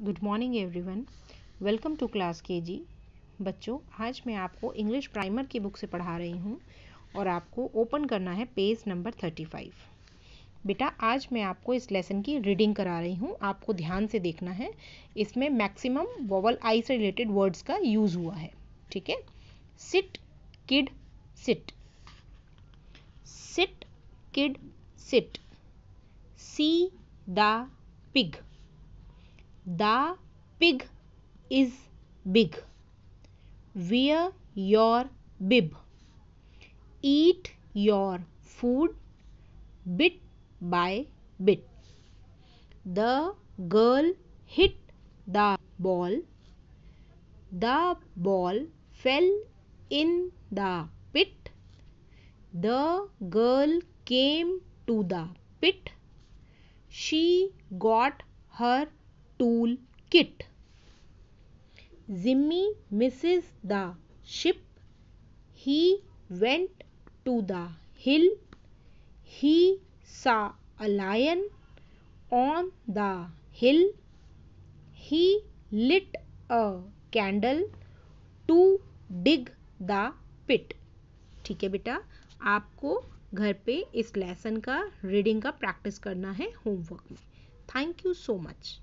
Good morning everyone welcome to class KG बच्चों आज मैं आपको इंग्लिश प्राइमर की बुक से पढ़ा रही हूँ और आपको ओपन करना है पेज नंबर थर्टी फाइव बेटा आज मैं आपको इस लेसन की रीडिंग करा रही हूँ आपको ध्यान से देखना है इसमें मैक्सिमम वोवल आई से रिलेटेड वर्ड्स का यूज़ हुआ है ठीक है sit kid sit sit kid sit see the pig The pig is big. Wear your bib. Eat your food bit by bit. The girl hit the ball. The ball fell in the pit. The girl came to the pit. She got her tool kit Jimmy misses the ship he went to the hill he saw a lion on the hill he lit a candle to dig the pit ठीक है बेटा आपको घर पे इस lesson का reading का practice करना है होमवर्क में थैंक यू सो मच